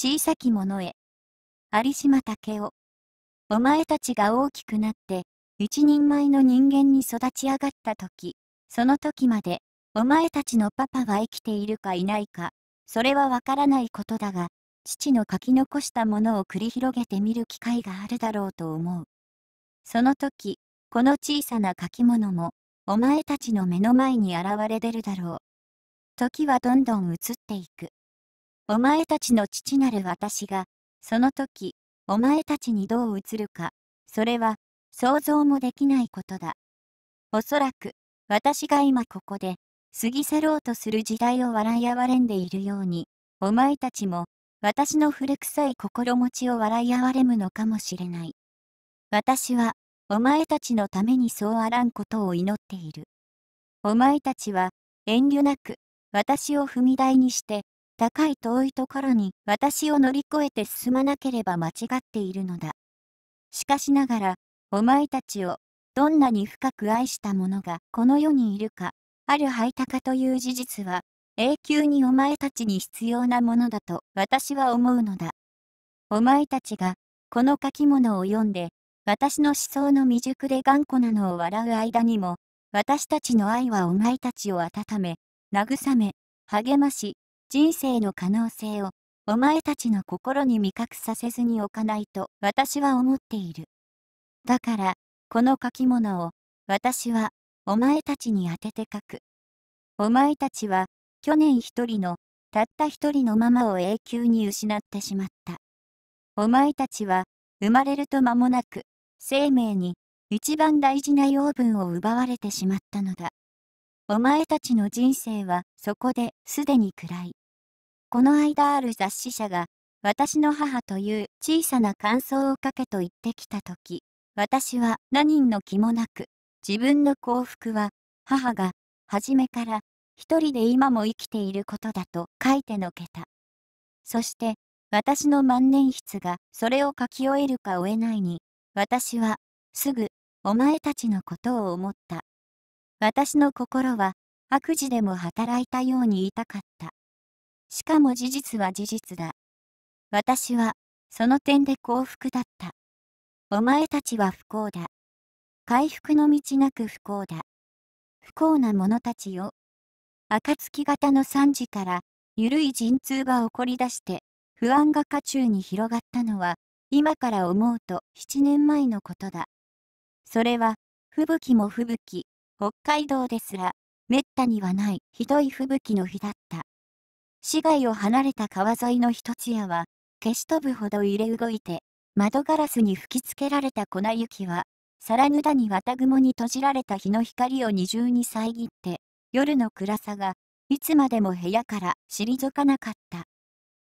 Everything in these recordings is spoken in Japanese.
小さきのへ。有島武雄。お前たちが大きくなって、一人前の人間に育ち上がった時、その時まで、お前たちのパパは生きているかいないか、それはわからないことだが、父の書き残したものを繰り広げてみる機会があるだろうと思う。その時、この小さな書き物も、お前たちの目の前に現れ出るだろう。時はどんどん移っていく。お前たちの父なる私が、その時、お前たちにどう映るか、それは、想像もできないことだ。おそらく、私が今ここで、過ぎ去ろうとする時代を笑いあわれんでいるように、お前たちも、私の古臭い心持ちを笑いあわれむのかもしれない。私は、お前たちのためにそうあらんことを祈っている。お前たちは、遠慮なく、私を踏み台にして、高い遠いところに私を乗り越えて進まなければ間違っているのだ。しかしながら、お前たちをどんなに深く愛した者がこの世にいるか、ある排他かという事実は、永久にお前たちに必要なものだと私は思うのだ。お前たちが、この書き物を読んで、私の思想の未熟で頑固なのを笑う間にも、私たちの愛はお前たちを温め、慰め、励まし、人生の可能性をお前たちの心に味覚させずにおかないと私は思っている。だから、この書き物を私はお前たちに当てて書く。お前たちは去年一人のたった一人のママを永久に失ってしまった。お前たちは生まれると間もなく生命に一番大事な養分を奪われてしまったのだ。お前たちの人生はそこですでに暗い。この間ある雑誌社が、私の母という小さな感想を書けと言ってきたとき、私は何の気もなく、自分の幸福は、母が、初めから、一人で今も生きていることだと書いてのけた。そして、私の万年筆がそれを書き終えるか終えないに、私は、すぐ、お前たちのことを思った。私の心は、悪事でも働いたように痛かった。しかも事実は事実だ。私は、その点で幸福だった。お前たちは不幸だ。回復の道なく不幸だ。不幸な者たちよ。暁型の惨事から、ゆるい陣痛が起こり出して、不安が渦中に広がったのは、今から思うと7年前のことだ。それは、吹雪も吹雪、北海道ですら、めったにはないひどい吹雪の日だった。市街を離れた川沿いの一つ屋は、消し飛ぶほど揺れ動いて、窓ガラスに吹きつけられた粉雪は、皿ぬだに綿雲に閉じられた日の光を二重に遮って、夜の暗さが、いつまでも部屋から退かなかった。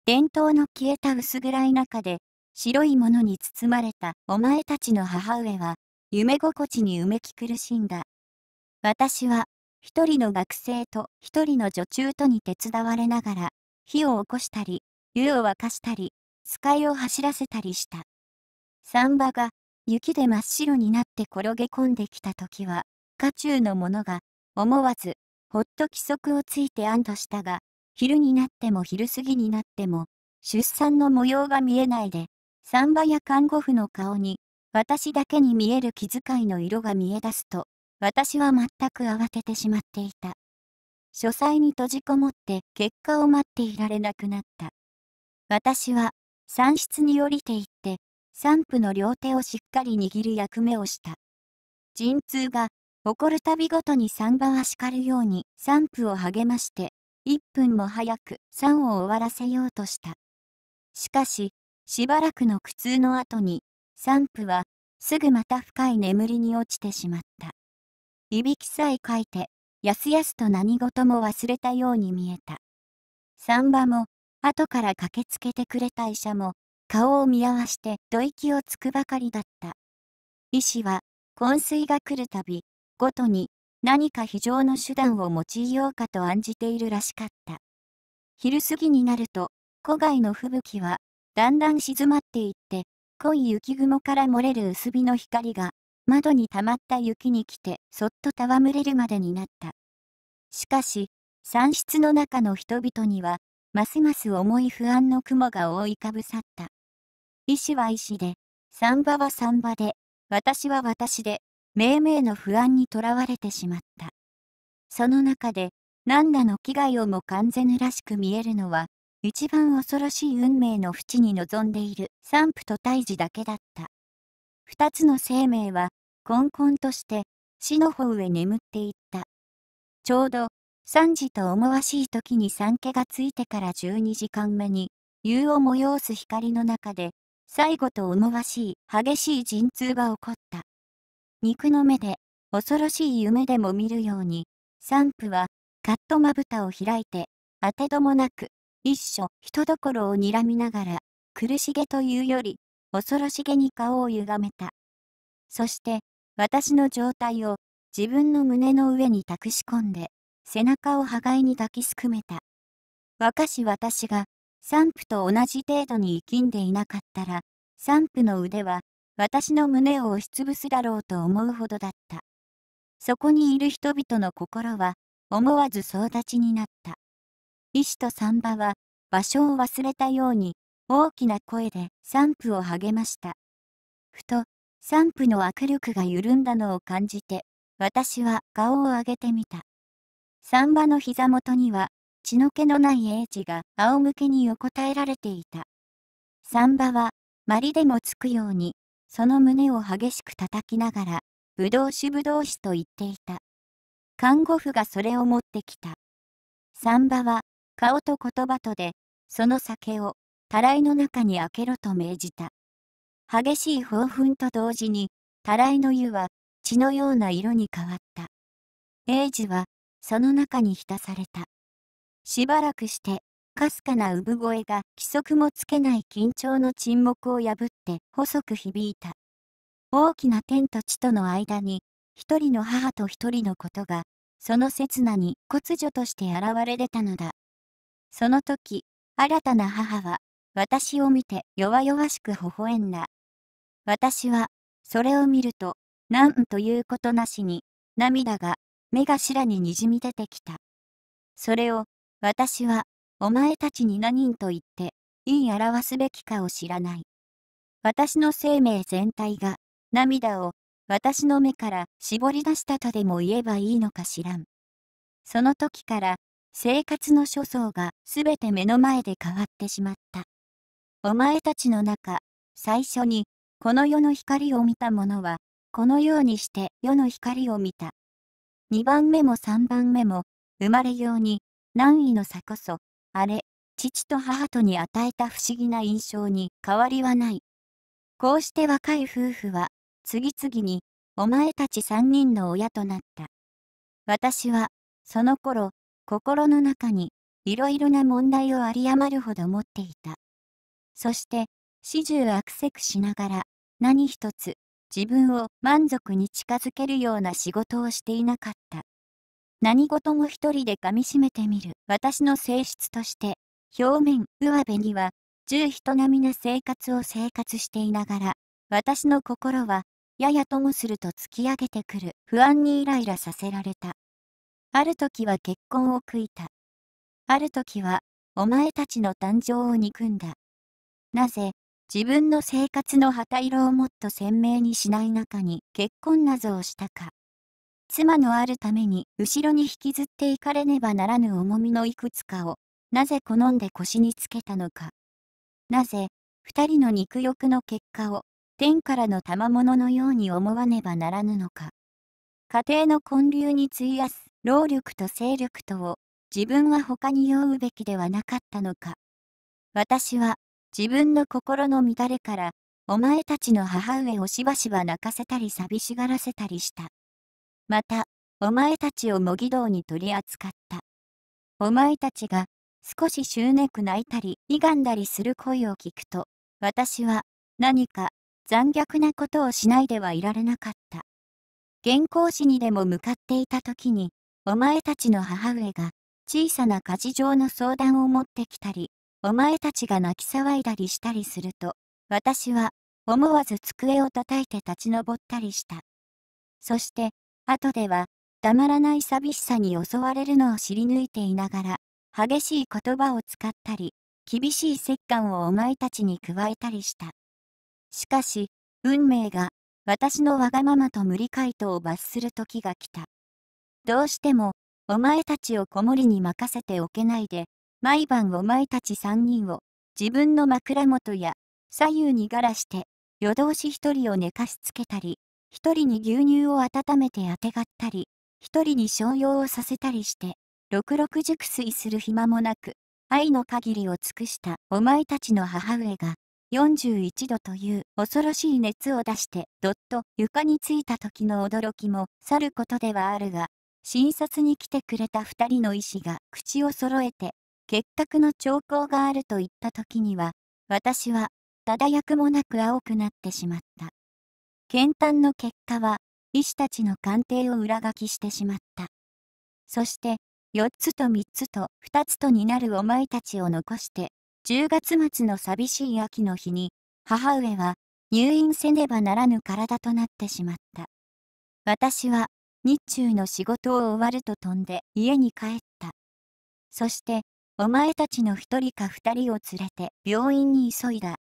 伝統の消えた薄暗い中で、白いものに包まれたお前たちの母上は、夢心地にうめき苦しんだ。私は、一人の学生と一人の女中とに手伝われながら、火を起こしたり、湯を沸かしたり、使いを走らせたりした。三馬が雪で真っ白になって転げ込んできた時は、家中の者が思わず、ほっと規則をついて安堵したが、昼になっても昼過ぎになっても、出産の模様が見えないで、三馬や看護婦の顔に、私だけに見える気遣いの色が見え出すと、私は全く慌ててしまっていた。書斎に閉じこもって結果を待っていられなくなった。私は、産室に降りていって、産婦の両手をしっかり握る役目をした。陣痛が、起こるたびごとに産婆は叱るように産婦を励まして、1分も早く産を終わらせようとした。しかし、しばらくの苦痛の後に、産婦は、すぐまた深い眠りに落ちてしまった。いびきさえかいて、やすやすと何事も忘れたように見えた。産婆も、後から駆けつけてくれた医者も、顔を見合わして吐息をつくばかりだった。医師は、昏睡が来るたび、ごとに何か非常の手段を用いようかと案じているらしかった。昼過ぎになると、古外の吹雪は、だんだん静まっていって、濃い雪雲から漏れる薄日の光が窓に溜まった雪に来てそっと戯れるまでになった。しかし、山室の中の人々には、ますます重い不安の雲が覆いかぶさった。医師は医師で、産婆は産婆で、私は私で、命名の不安にとらわれてしまった。その中で、何らの危害をも完全らしく見えるのは、一番恐ろしい運命の淵に臨んでいる産婦と胎児だけだった。二つの生命は、こんこんとして死の方へ眠っていった。ちょうど3時と思わしい時に三毛がついてから12時間目に夕を催す光の中で最後と思わしい激しい陣痛が起こった。肉の目で恐ろしい夢でも見るように産婦はカットまぶたを開いて当てどもなく一緒人どころを睨みながら苦しげというより恐ろしげに顔をゆがめた。そして私の状態を自分の胸の上に託し込んで、背中をがいに抱きすくめた。若し私が、散布と同じ程度に生きんでいなかったら、散布の腕は、私の胸を押しつぶすだろうと思うほどだった。そこにいる人々の心は、思わず総立ちになった。医師と産婆は、場所を忘れたように、大きな声で散布を励ました。ふと、散布の握力が緩んだのを感じて、私は顔を上げてみた。産婆の膝元には、血の気のない英治が仰向けに横たえられていた。産婆は、まりでもつくように、その胸を激しく叩きながら、ぶどう酒ぶどう酒と言っていた。看護婦がそれを持ってきた。産婆は、顔と言葉とで、その酒を、たらいの中に開けろと命じた。激しい興奮と同時に、たらいの湯は血のような色に変わった。英治は、その中に浸された。しばらくして、かすかな産声が規則もつけない緊張の沈黙を破って細く響いた。大きな天と地との間に、一人の母と一人のことが、その刹那に骨女として現れ出たのだ。その時、新たな母は、私を見て弱々しく微笑んだ。私は、それを見ると、なんということなしに、涙が、目頭ににじみ出てきた。それを、私は、お前たちに何と言って、いい表すべきかを知らない。私の生命全体が、涙を、私の目から絞り出したとでも言えばいいのか知らん。その時から、生活の所相がすべて目の前で変わってしまった。お前たちの中、最初にこの世の光を見た者は、このようにして世の光を見た。2番目も3番目も、生まれように、難易の差こそ、あれ、父と母とに与えた不思議な印象に変わりはない。こうして若い夫婦は、次々に、お前たち三人の親となった。私は、その頃、心の中に、いろいろな問題を有り余るほど持っていた。そして、始終悪せくしながら、何一つ、自分を満足に近づけるような仕事をしていなかった。何事も一人で噛みしめてみる私の性質として、表面上辺には、十人並みな生活を生活していながら、私の心は、ややともすると突き上げてくる不安にイライラさせられた。ある時は結婚を悔いた。ある時は、お前たちの誕生を憎んだ。なぜ、自分の生活の旗色をもっと鮮明にしない中に結婚謎をしたか。妻のあるために後ろに引きずっていかれねばならぬ重みのいくつかを、なぜ好んで腰につけたのか。なぜ、二人の肉欲の結果を、天からの賜物のように思わねばならぬのか。家庭の建立に費やす労力と勢力とを、自分は他に酔うべきではなかったのか。私は自分の心の乱れから、お前たちの母上をしばしば泣かせたり寂しがらせたりした。また、お前たちを模擬道に取り扱った。お前たちが、少し執念く泣いたり、歪んだりする声を聞くと、私は、何か、残虐なことをしないではいられなかった。原稿紙にでも向かっていた時に、お前たちの母上が、小さな家事上の相談を持ってきたり、お前たちが泣き騒いだりしたりすると、私は思わず机を叩いて立ち上ったりした。そして、後では、たまらない寂しさに襲われるのを知り抜いていながら、激しい言葉を使ったり、厳しい折感をお前たちに加えたりした。しかし、運命が、私のわがままと無理回答を罰する時が来た。どうしても、お前たちを子守に任せておけないで、毎晩お前たち三人を、自分の枕元や、左右にがらして、夜通し一人を寝かしつけたり、一人に牛乳を温めてあてがったり、一人に商用をさせたりして、ろくろく熟睡する暇もなく、愛の限りを尽くしたお前たちの母上が、41度という恐ろしい熱を出して、どっと床についた時の驚きもさることではあるが、診察に来てくれた二人の医師が口を揃えて結核の兆候があると言った時には、私は、ただ役くもなく青くなってしまった。検探の結果は、医師たちの鑑定を裏書きしてしまった。そして、4つと3つと2つとになるお前たちを残して、10月末の寂しい秋の日に、母上は入院せねばならぬ体となってしまった。私は日中の仕事を終わると飛んで家に帰った。そしてお前たちの一人か二人を連れて病院に急いだ。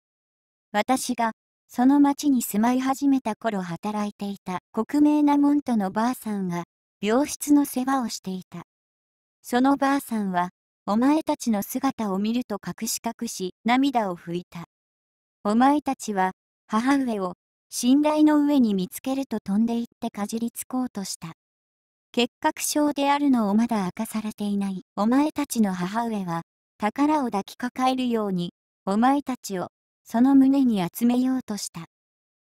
私が、その町に住まい始めた頃働いていた国名な門徒のばあさんが、病室の世話をしていた。そのばあさんは、お前たちの姿を見ると隠し隠し涙を拭いた。お前たちは、母上を、信頼の上に見つけると飛んでいってかじりつこうとした。結核症であるのをまだ明かされていないお前たちの母上は宝を抱きかかえるようにお前たちをその胸に集めようとした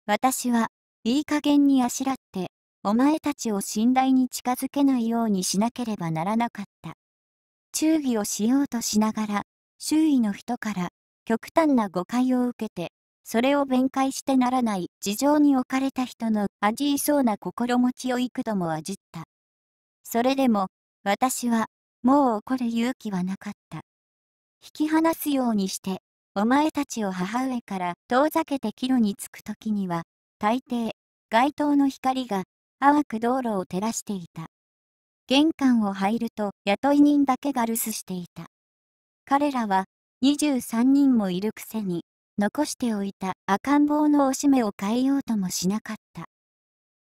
私はいい加減にあしらってお前たちを信頼に近づけないようにしなければならなかった忠義をしようとしながら周囲の人から極端な誤解を受けてそれを弁解してならない事情に置かれた人の味いそうな心持ちを幾度も味ったそれでも、私は、もう怒る勇気はなかった。引き離すようにして、お前たちを母上から遠ざけて帰路に着く時には、大抵、街灯の光が、淡く道路を照らしていた。玄関を入ると雇い人だけが留守していた。彼らは、23人もいるくせに、残しておいた赤ん坊のおしめを変えようともしなかった。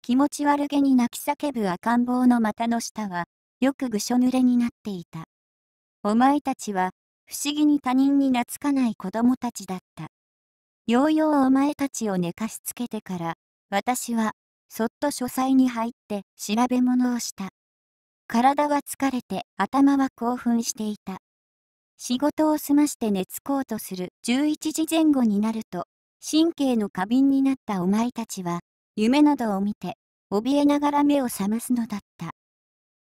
気持ち悪げに泣き叫ぶ赤ん坊の股の下は、よくぐしょ濡れになっていた。お前たちは、不思議に他人に懐かない子供たちだった。ようようお前たちを寝かしつけてから、私は、そっと書斎に入って調べ物をした。体は疲れて頭は興奮していた。仕事を済まして寝つこうとする11時前後になると、神経の過敏になったお前たちは、夢などを見て、怯えながら目を覚ますのだった。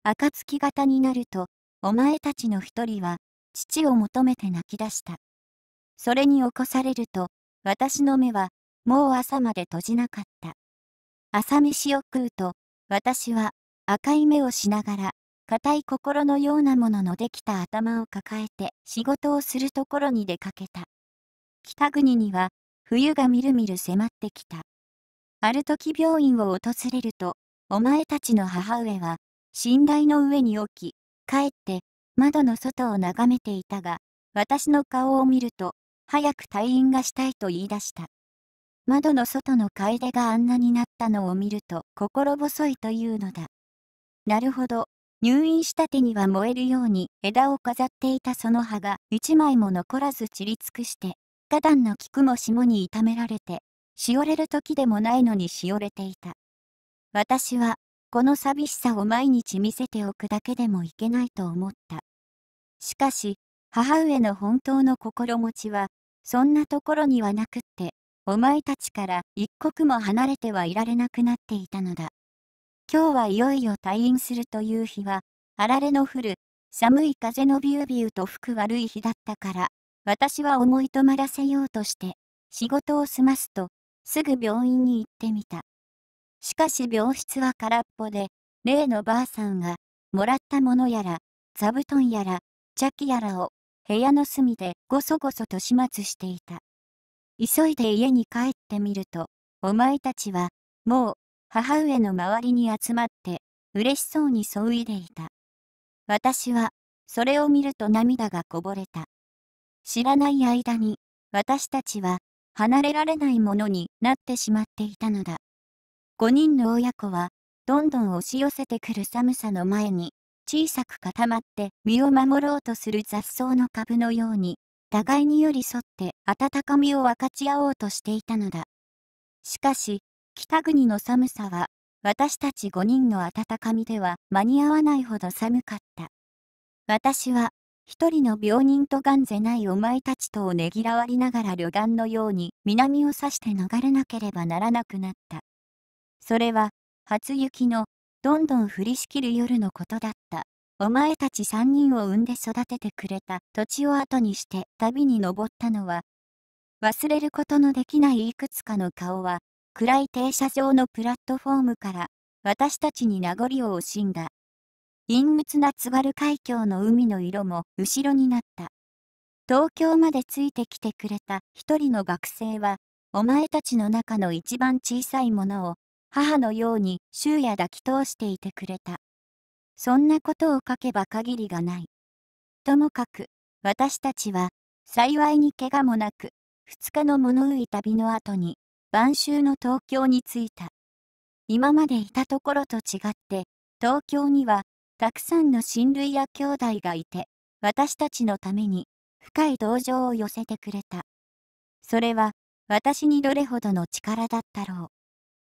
暁型になると、お前たちの一人は、父を求めて泣き出した。それに起こされると、私の目は、もう朝まで閉じなかった。朝飯を食うと、私は、赤い目をしながら、硬い心のようなもののできた頭を抱えて仕事をするところに出かけた。北国には、冬がみるみる迫ってきた。ある時病院を訪れると、お前たちの母上は、寝台の上に起き、帰って、窓の外を眺めていたが、私の顔を見ると、早く退院がしたいと言い出した。窓の外の楓があんなになったのを見ると心細いというのだ。なるほど、入院したてには燃えるように枝を飾っていたその葉が一枚も残らず散り尽くして、花壇の菊も霜に痛められてしおれる時でもないのにしおれていた。私は、この寂しさを毎日見せておくだけでもいけないと思った。しかし、母上の本当の心持ちは、そんなところにはなくって、お前たちから一刻も離れてはいられなくなっていたのだ。今日はいよいよ退院するという日は、あられの降る、寒い風のビュービューと吹く悪い日だったから、私は思い止まらせようとして、仕事を済ますと、すぐ病院に行ってみた。しかし病室は空っぽで、例のばあさんが、もらったものやら、座布団やら、茶器やらを、部屋の隅でごそごそと始末していた。急いで家に帰ってみると、お前たちは、もう、母上の周りに集まって、嬉しそうにそいでいた。私は、それを見ると涙がこぼれた。知らない間に、私たちは、離れられないものになってしまっていたのだ。5人の親子は、どんどん押し寄せてくる寒さの前に、小さく固まって身を守ろうとする雑草の株のように、互いに寄り添って温かみを分かち合おうとしていたのだ。しかし、北国の寒さは、私たち5人の温かみでは間に合わないほど寒かった。私は一人の病人と癌ぜないお前たちとをねぎらわりながら旅団のように南を指して逃れなければならなくなった。それは、初雪の、どんどん降りしきる夜のことだった。お前たち三人を産んで育ててくれた土地を後にして旅に登ったのは、忘れることのできないいくつかの顔は、暗い停車場のプラットフォームから、私たちに名残を惜しんだ。陰鬱な津軽海峡の海の色も後ろになった。東京までついてきてくれた一人の学生は、お前たちの中の一番小さいものを、母のように昼夜抱き通していてくれた。そんなことを書けば限りがない。ともかく、私たちは、幸いに怪我もなく、二日の物乞い旅の後に、晩秋の東京に着いた。今までいたところと違って、東京にはたくさんの親類や兄弟がいて、私たちのために深い同情を寄せてくれた。それは私にどれほどの力だったろ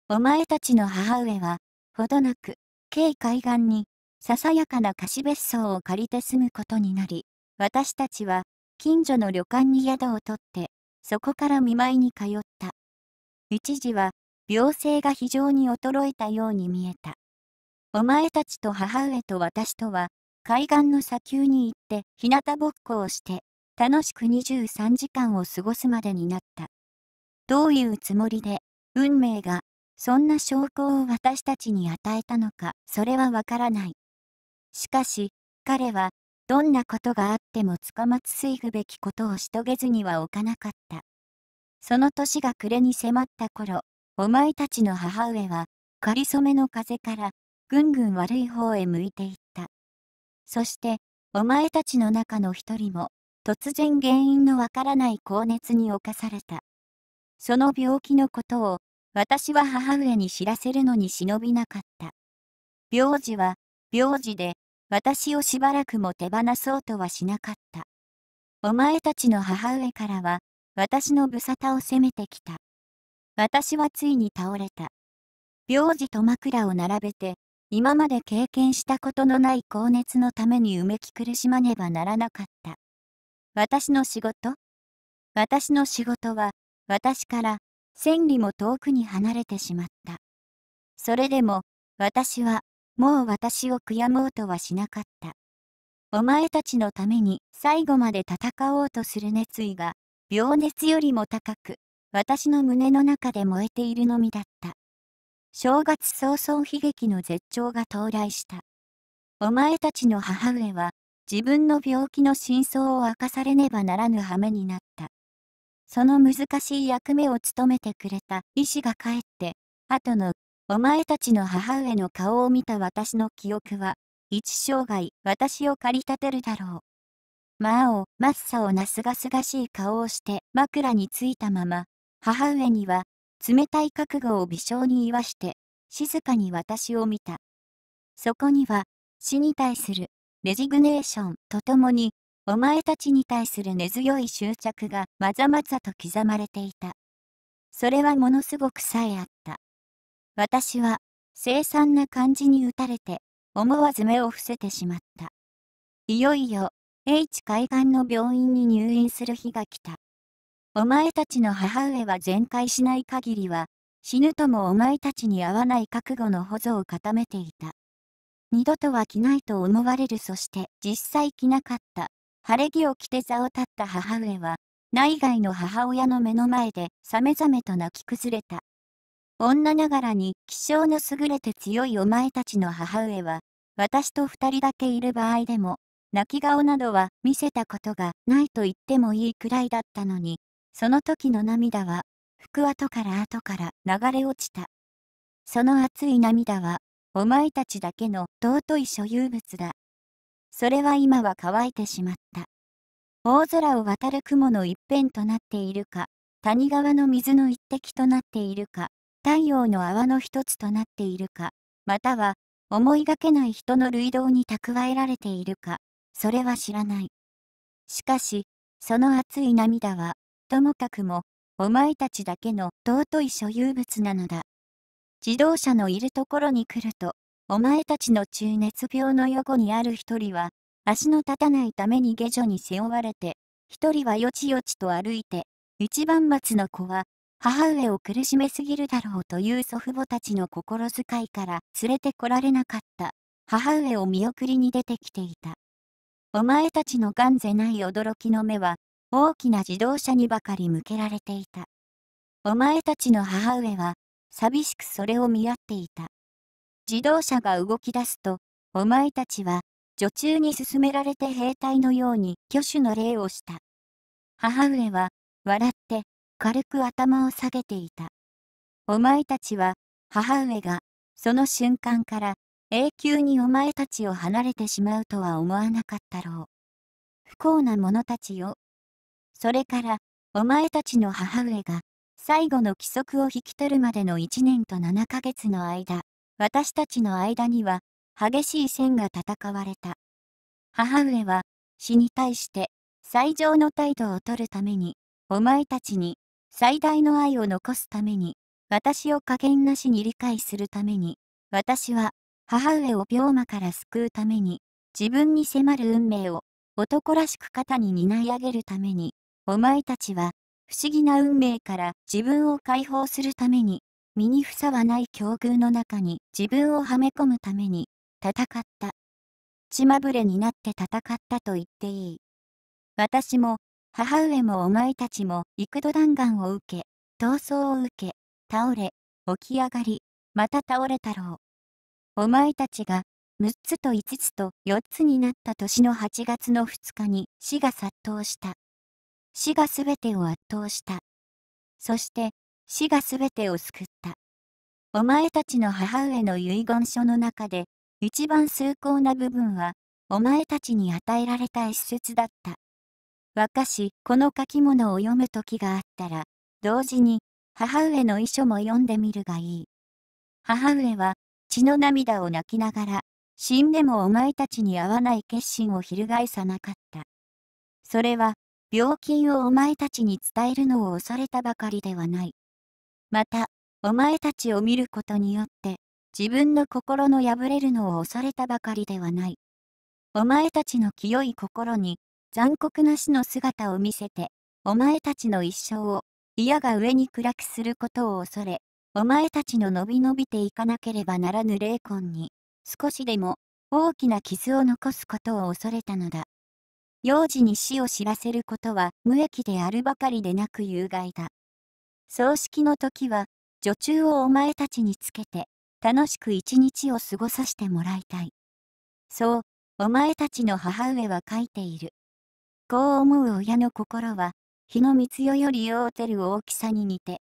う。お前たちの母上は、ほどなく、軽海岸に、ささやかな貸別荘を借りて住むことになり、私たちは、近所の旅館に宿を取って、そこから見舞いに通った。一時は、病性が非常に衰えたように見えた。お前たちと母上と私とは、海岸の砂丘に行って、日向ぼっこをして、楽しく23時間を過ごすまでになった。どういうつもりで、運命が、そんな証拠を私たちに与えたのか、それはわからない。しかし、彼は、どんなことがあってもつかまつすいぐべきことをし遂げずにはおかなかった。その年が暮れに迫った頃、お前たちの母上は、かりそめの風から、ぐんぐん悪い方へ向いていった。そして、お前たちの中の一人も、突然原因のわからない高熱に侵された。その病気のことを、私は母上に知らせるのに忍びなかった。病児は、病児で、私をしばらくも手放そうとはしなかった。お前たちの母上からは、私の無沙汰を責めてきた。私はついに倒れた。病児と枕を並べて、今まで経験したことのない高熱のためにうめき苦しまねばならなかった。私の仕事私の仕事は、私から千里も遠くに離れてしまった。それでも、私は、もう私を悔やもうとはしなかった。お前たちのために最後まで戦おうとする熱意が、病熱よりも高く、私の胸の中で燃えているのみだった。正月早々悲劇の絶頂が到来した。お前たちの母上は、自分の病気の真相を明かされねばならぬ羽目になった。その難しい役目を務めてくれた医師が帰って、後の、お前たちの母上の顔を見た私の記憶は、一生涯私を駆り立てるだろう。魔王、マッサをなすがすがしい顔をして枕についたまま、母上には冷たい覚悟を微笑に言わして、静かに私を見た。そこには、死に対するレジグネーションとともに、お前たちに対する根強い執着がまざまざと刻まれていた。それはものすごくさえあった。私は、凄惨な感じに打たれて、思わず目を伏せてしまった。いよいよ、H 海岸の病院に入院する日が来た。お前たちの母上は全開しない限りは、死ぬともお前たちに合わない覚悟の補助を固めていた。二度とは着ないと思われるそして実際着なかった。晴れ着を着て座を立った母上は、内外の母親の目の前でさめざめと泣き崩れた。女ながらに気性の優れて強いお前たちの母上は、私と二人だけいる場合でも、泣き顔などは見せたことがないと言ってもいいくらいだったのに、その時の涙は、服跡から後から流れ落ちた。その熱い涙は、お前たちだけの尊い所有物だ。それは今は乾いてしまった。大空を渡る雲の一辺となっているか、谷川の水の一滴となっているか、太陽の泡の一つとなっているか、または思いがけない人の類道に蓄えられているか、それは知らない。しかし、その熱い涙は、ともかくも、お前たちだけの尊い所有物なのだ。自動車のいるところに来ると、お前たちの中熱病の横にある一人は、足の立たないために下女に背負われて、一人はよちよちと歩いて、一番松の子は、母上を苦しめすぎるだろうという祖父母たちの心遣いから連れてこられなかった。母上を見送りに出てきていた。お前たちの癌ぜない驚きの目は、大きな自動車にばかり向けられていた。お前たちの母上は、寂しくそれを見合っていた。自動車が動き出すと、お前たちは、女中に勧められて兵隊のように挙手の礼をした。母上は、笑って、軽く頭を下げていた。お前たちは、母上が、その瞬間から、永久にお前たちを離れてしまうとは思わなかったろう。不幸な者たちよ。それから、お前たちの母上が、最後の規則を引き取るまでの1年と7ヶ月の間、私たちの間には、激しい戦が戦われた。母上は、死に対して、最上の態度をとるために、お前たちに、最大の愛を残すために、私を加減なしに理解するために、私は、母上を病魔から救うために、自分に迫る運命を、男らしく肩に担い上げるために、お前たちは、不思議な運命から自分を解放するために、身にふさわない境遇の中に自分をはめ込むために、戦った。血まぶれになって戦ったと言っていい。私も、母上もお前たちも幾度弾丸を受け、闘争を受け、倒れ、起き上がり、また倒れたろう。お前たちが、6つと5つと4つになった年の8月の2日に死が殺到した。死がすべてを圧倒した。そして死がすべてを救った。お前たちの母上の遺言書の中で、一番崇高な部分は、お前たちに与えられた一節だった。若し、この書き物を読む時があったら、同時に、母上の遺書も読んでみるがいい。母上は、血の涙を泣きながら、死んでもお前たちに会わない決心を翻さなかった。それは、病気をお前たちに伝えるのを恐れたばかりではない。また、お前たちを見ることによって、自分の心の破れるのを恐れたばかりではない。お前たちの清い心に、残酷な死の姿を見せて、お前たちの一生を、嫌が上に暗くすることを恐れ、お前たちの伸び伸びていかなければならぬ霊魂に、少しでも、大きな傷を残すことを恐れたのだ。幼児に死を知らせることは無益であるばかりでなく有害だ。葬式の時は、女中をお前たちにつけて、楽しく一日を過ごさせてもらいたい。そう、お前たちの母上は書いている。こう思う親の心は、日の光代よりようてる大きさに似て、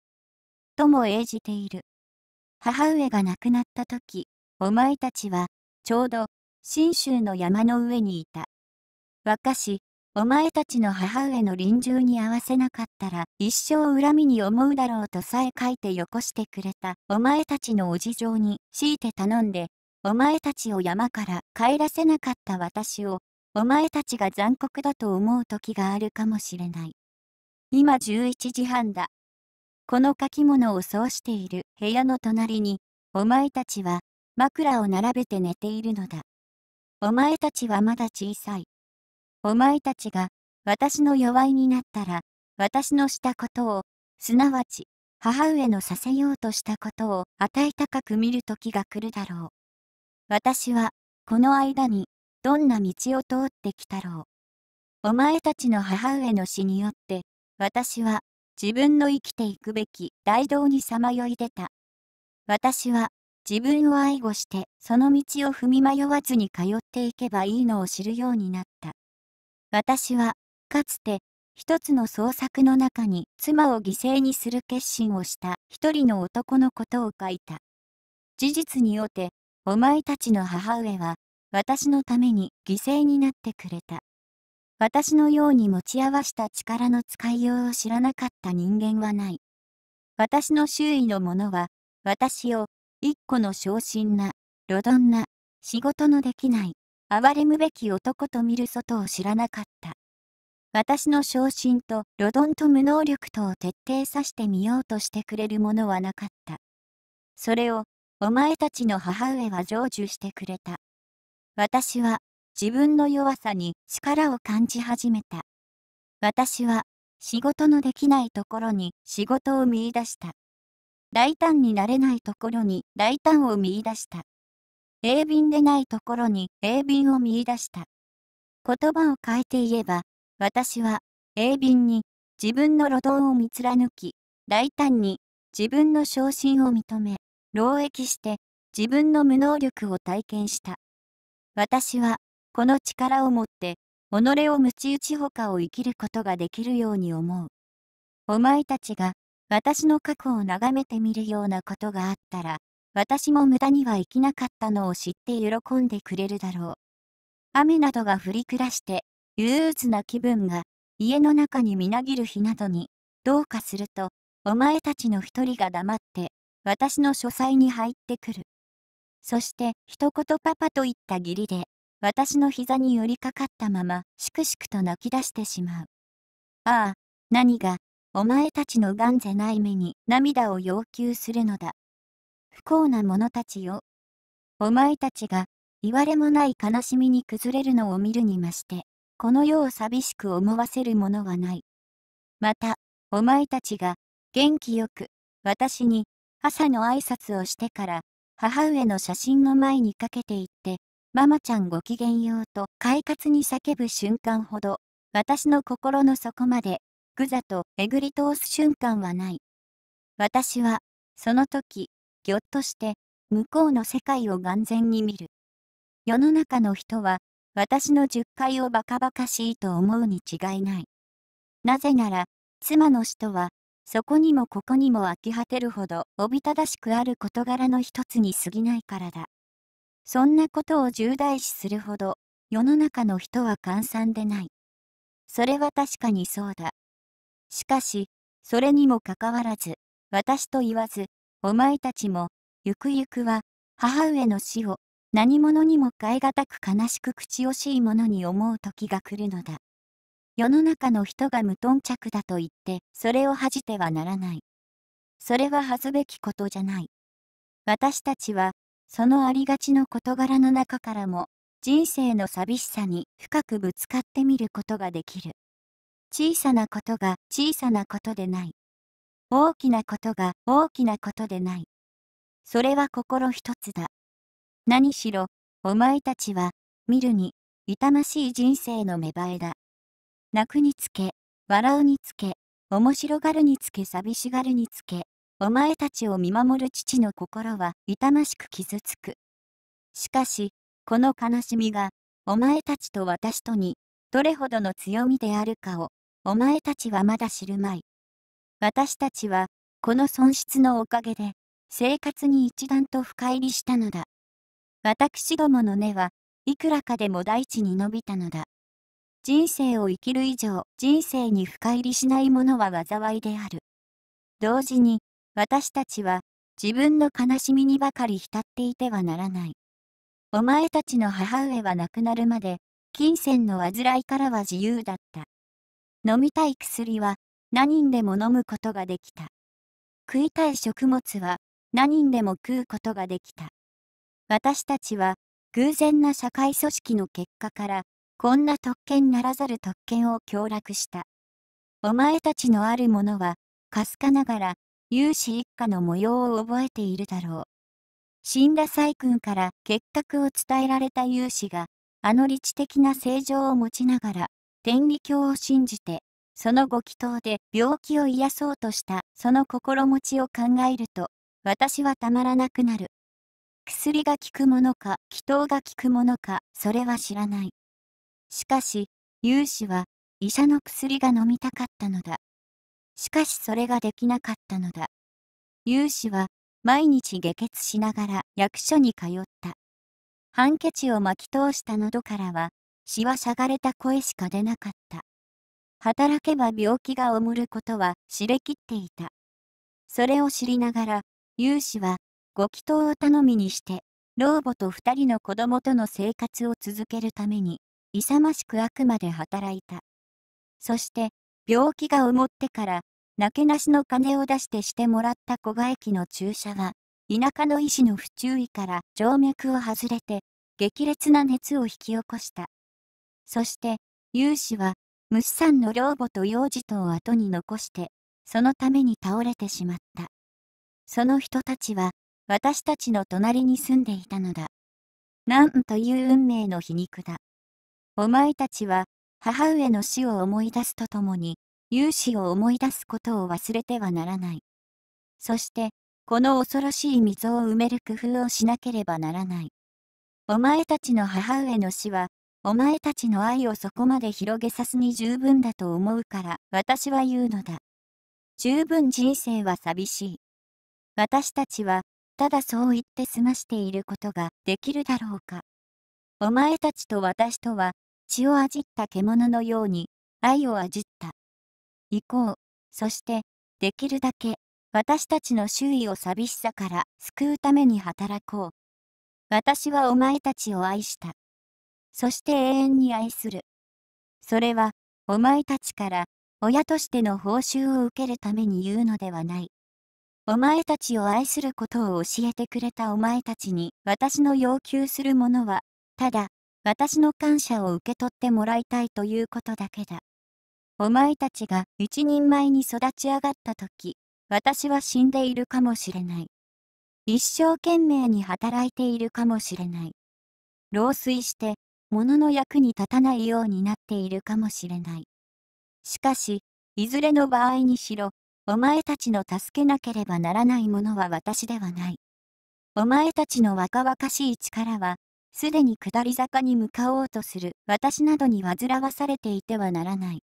とも英じている。母上が亡くなった時、お前たちは、ちょうど、信州の山の上にいた。若し、お前たちの母上の臨終に合わせなかったら一生恨みに思うだろうとさえ書いてよこしてくれたお前たちのお事情に強いて頼んで、お前たちを山から帰らせなかった私を、お前たちが残酷だと思う時があるかもしれない。今11時半だ。この書き物をそうしている部屋の隣に、お前たちは枕を並べて寝ているのだ。お前たちはまだ小さい。お前たちが私の弱いになったら、私のしたことを、すなわち母上のさせようとしたことを与え高く見る時が来るだろう。私は、この間に、どんな道を通ってきたろう。お前たちの母上の死によって、私は、自分の生きていくべき大道にさまよい出た。私は、自分を愛護して、その道を踏み迷わずに通っていけばいいのを知るようになった。私は、かつて、一つの創作の中に妻を犠牲にする決心をした一人の男のことを書いた。事実におて、お前たちの母上は、私のために犠牲になってくれた。私のように持ち合わした力の使いようを知らなかった人間はない。私の周囲の者は、私を、一個の昇進な、ロドンな、仕事のできない、憐れむべき男と見る外を知らなかった。私の昇進とロドンと無能力とを徹底さしてみようとしてくれるものはなかった。それを、お前たちの母上は成就してくれた。私は、自分の弱さに力を感じ始めた。私は、仕事のできないところに仕事を見いだした。大胆になれないところに大胆を見いだした。鋭敏でないところに鋭敏を見出した。言葉を変えて言えば、私は鋭敏に自分の路道を見貫き、大胆に自分の昇進を認め、労役して自分の無能力を体験した。私はこの力を持って己を鞭打ちほかを生きることができるように思う。お前たちが私の過去を眺めてみるようなことがあったら、私も無駄には生きなかったのを知って喜んでくれるだろう。雨などが降り暮らして、憂鬱な気分が、家の中にみなぎる日などに、どうかすると、お前たちの一人が黙って、私の書斎に入ってくる。そして、一言パパと言った義理で、私の膝に寄りかかったまま、しくしくと泣き出してしまう。ああ、何が、お前たちの眼ぜない目に涙を要求するのだ。不幸な者たちよ。お前たちが、いわれもない悲しみに崩れるのを見るにまして、この世を寂しく思わせるものはない。また、お前たちが、元気よく、私に、朝の挨拶をしてから、母上の写真の前にかけていって、ママちゃんごきげんようと快活に叫ぶ瞬間ほど、私の心の底まで、ぐざとえぐり通す瞬間はない。私は、その時、ぎょっとして、向こうの世界を眼前に見る。世の中の人は、私の十回をバカバカしいと思うに違いない。なぜなら、妻の人は、そこにもここにも飽き果てるほどおびただしくある事柄の一つに過ぎないからだ。そんなことを重大視するほど、世の中の人は換算でない。それは確かにそうだ。しかし、それにもかかわらず、私と言わず、お前たちも、ゆくゆくは、母上の死を、何者にも代え難く悲しく口惜しいものに思う時が来るのだ。世の中の人が無頓着だと言って、それを恥じてはならない。それは恥ずべきことじゃない。私たちは、そのありがちの事柄の中からも、人生の寂しさに深くぶつかってみることができる。小さなことが小さなことでない。大きなことが大きなことでない。それは心一つだ。何しろ、お前たちは、見るに、痛ましい人生の芽生えだ。泣くにつけ、笑うにつけ、面白がるにつけ寂しがるにつけ、お前たちを見守る父の心は痛ましく傷つく。しかし、この悲しみが、お前たちと私とに、どれほどの強みであるかを、お前たちはまだ知るまい。私たちは、この損失のおかげで、生活に一段と深入りしたのだ。私どもの根はいくらかでも大地に伸びたのだ。人生を生きる以上、人生に深入りしないものは災いである。同時に、私たちは、自分の悲しみにばかり浸っていてはならない。お前たちの母上は亡くなるまで、金銭の患いからは自由だった。飲みたい薬は、何人でも飲むことができた。食いたい食物は何人でも食うことができた。私たちは偶然な社会組織の結果からこんな特権ならざる特権を強落した。お前たちのあるものはかすかながら有志一家の模様を覚えているだろう。死んだ細君から結核を伝えられた有志があの理知的な正常を持ちながら天理教を信じてそのご祈祷で病気を癒そうとしたその心持ちを考えると、私はたまらなくなる。薬が効くものか、祈祷が効くものか、それは知らない。しかし、有志は、医者の薬が飲みたかったのだ。しかしそれができなかったのだ。有志は、毎日下血しながら役所に通った。ハンケチを巻き通した喉からは、しわしゃがれた声しか出なかった。働けば病気がおることは知れきっていた。それを知りながら、勇士は、ご祈祷を頼みにして、老母と二人の子供との生活を続けるために、勇ましくあくまで働いた。そして、病気がおもってから、なけなしの金を出してしてもらった小賀駅の注射は、田舎の医師の不注意から静脈を外れて、激烈な熱を引き起こした。そして、勇士は、虫さんの老母と幼児とを後に残して、そのために倒れてしまった。その人たちは、私たちの隣に住んでいたのだ。なんという運命の皮肉だ。お前たちは、母上の死を思い出すとともに、勇士を思い出すことを忘れてはならない。そして、この恐ろしい溝を埋める工夫をしなければならない。お前たちの母上の死は、お前たちの愛をそこまで広げさすに十分だと思うから私は言うのだ。十分人生は寂しい。私たちはただそう言って済ましていることができるだろうか。お前たちと私とは血をあじった獣のように愛をあじった。行こう。そしてできるだけ私たちの周囲を寂しさから救うために働こう。私はお前たちを愛した。そして永遠に愛する。それは、お前たちから、親としての報酬を受けるために言うのではない。お前たちを愛することを教えてくれたお前たちに、私の要求するものは、ただ、私の感謝を受け取ってもらいたいということだけだ。お前たちが一人前に育ち上がった時、私は死んでいるかもしれない。一生懸命に働いているかもしれない。老衰して物の役に立たないようになっているかもしれない。しかし、いずれの場合にしろ、お前たちの助けなければならないものは私ではない。お前たちの若々しい力は、すでに下り坂に向かおうとする私などに煩わされていてはならない。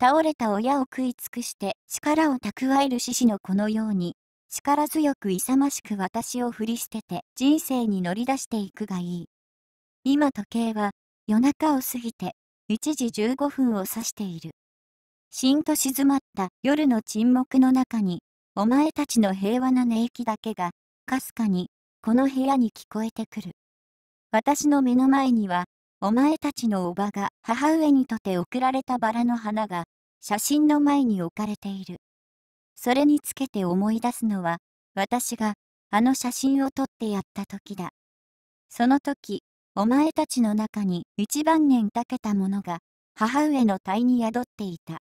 倒れた親を食い尽くして力を蓄える獅子の子のように、力強く勇ましく私を振り捨てて人生に乗り出していくがいい。今時計は夜中を過ぎて1時15分を指している。しんと静まった夜の沈黙の中に、お前たちの平和な寝息だけが、かすかに、この部屋に聞こえてくる。私の目の前には、お前たちのおばが母上にとて贈られたバラの花が、写真の前に置かれている。それにつけて思い出すのは、私が、あの写真を撮ってやった時だ。その時、お前たちの中に一番年たけた者が、母上の体に宿っていた。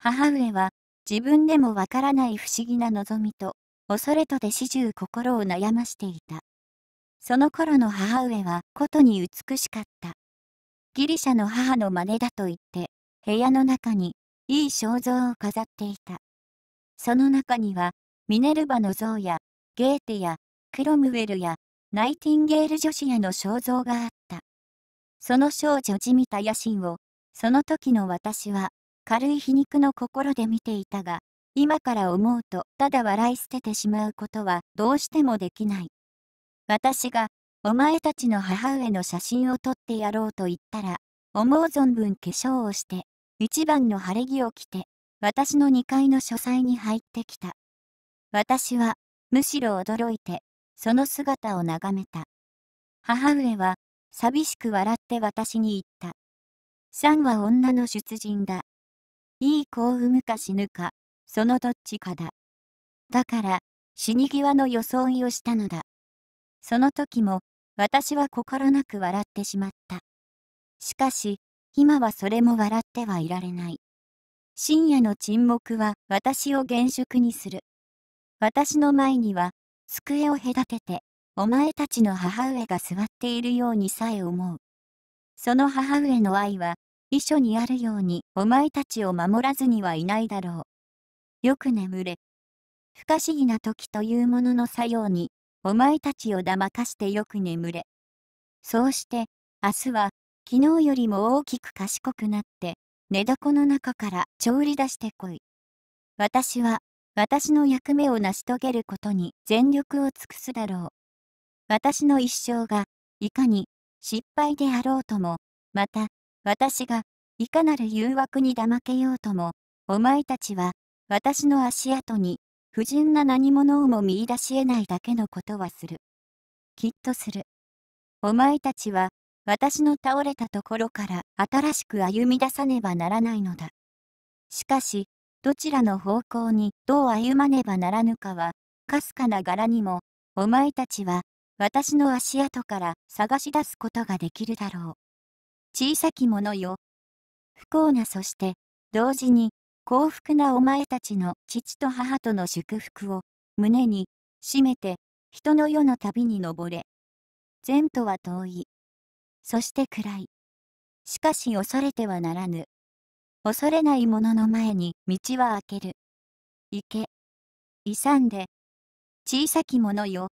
母上は、自分でもわからない不思議な望みと、恐れとで始終心を悩ましていた。その頃の母上は、ことに美しかった。ギリシャの母の真似だと言って、部屋の中に、いい肖像を飾っていた。その中には、ミネルヴァの像や、ゲーテや、クロムウェルや、ナイティンゲール女子への肖像があった。その少女じみた野心を、その時の私は、軽い皮肉の心で見ていたが、今から思うと、ただ笑い捨ててしまうことはどうしてもできない。私が、お前たちの母上の写真を撮ってやろうと言ったら、思う存分化粧をして、一番の晴れ着を着て、私の2階の書斎に入ってきた。私は、むしろ驚いて、その姿を眺めた。母上は、寂しく笑って私に言った。サンは女の出陣だ。いい子を産むか死ぬか、そのどっちかだ。だから、死に際の装いをしたのだ。その時も、私は心なく笑ってしまった。しかし、今はそれも笑ってはいられない。深夜の沈黙は私を厳粛にする。私の前には机を隔てて、お前たちの母上が座っているようにさえ思う。その母上の愛は、遺書にあるようにお前たちを守らずにはいないだろう。よく眠れ。不可思議な時というものの作用に、お前たちを騙かしてよく眠れ。そうして、明日は、昨日よりも大きく賢くなって、寝床の中から調理出してこい。私は、私の役目を成し遂げることに全力を尽くすだろう。私の一生が、いかに失敗であろうとも、また、私が、いかなる誘惑にだまけようとも、お前たちは、私の足跡に、不純な何者をも見出し得ないだけのことはする。きっとする。お前たちは、私の倒れたところから新しく歩み出さねばならないのだ。しかし、どちらの方向にどう歩まねばならぬかは、かすかな柄にも、お前たちは、私の足跡から探し出すことができるだろう。小さきものよ。不幸なそして、同時に、幸福なお前たちの父と母との祝福を、胸に、締めて、人の世の旅に登れ。善とは遠い。そして暗い。しかし恐れてはならぬ。恐れない者のの前に道は開ける。行け。勇んで。小さき者よ。